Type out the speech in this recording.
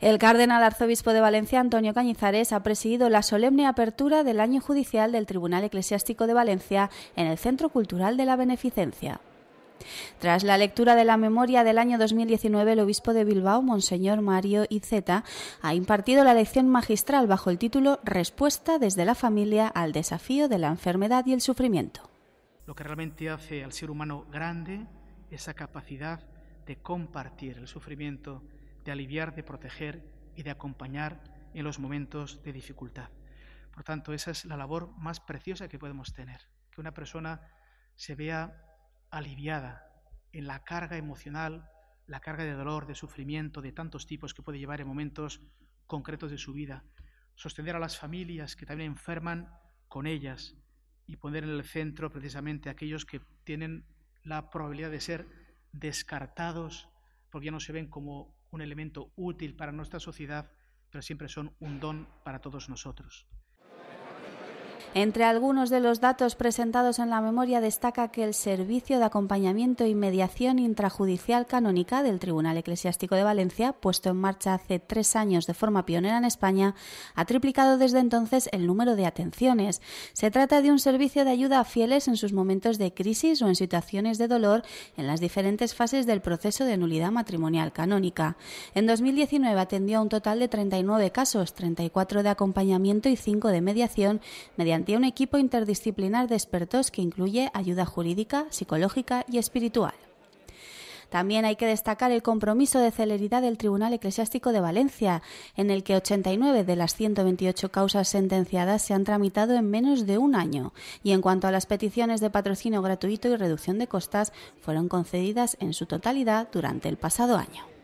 El cardenal arzobispo de Valencia, Antonio Cañizares, ha presidido la solemne apertura del año judicial del Tribunal Eclesiástico de Valencia en el Centro Cultural de la Beneficencia. Tras la lectura de la memoria del año 2019, el obispo de Bilbao, Monseñor Mario Izeta, ha impartido la lección magistral bajo el título Respuesta desde la familia al desafío de la enfermedad y el sufrimiento. Lo que realmente hace al ser humano grande es la capacidad de compartir el sufrimiento de aliviar, de proteger y de acompañar en los momentos de dificultad. Por tanto, esa es la labor más preciosa que podemos tener, que una persona se vea aliviada en la carga emocional, la carga de dolor, de sufrimiento, de tantos tipos que puede llevar en momentos concretos de su vida. Sostener a las familias que también enferman con ellas y poner en el centro precisamente aquellos que tienen la probabilidad de ser descartados porque ya no se ven como un elemento útil para nuestra sociedad, pero siempre son un don para todos nosotros. Entre algunos de los datos presentados en la memoria destaca que el Servicio de Acompañamiento y Mediación Intrajudicial Canónica del Tribunal Eclesiástico de Valencia, puesto en marcha hace tres años de forma pionera en España, ha triplicado desde entonces el número de atenciones. Se trata de un servicio de ayuda a fieles en sus momentos de crisis o en situaciones de dolor en las diferentes fases del proceso de nulidad matrimonial canónica. En 2019 atendió a un total de 39 casos, 34 de acompañamiento y 5 de mediación, un equipo interdisciplinar de expertos que incluye ayuda jurídica, psicológica y espiritual. También hay que destacar el compromiso de celeridad del Tribunal Eclesiástico de Valencia, en el que 89 de las 128 causas sentenciadas se han tramitado en menos de un año, y en cuanto a las peticiones de patrocinio gratuito y reducción de costas, fueron concedidas en su totalidad durante el pasado año.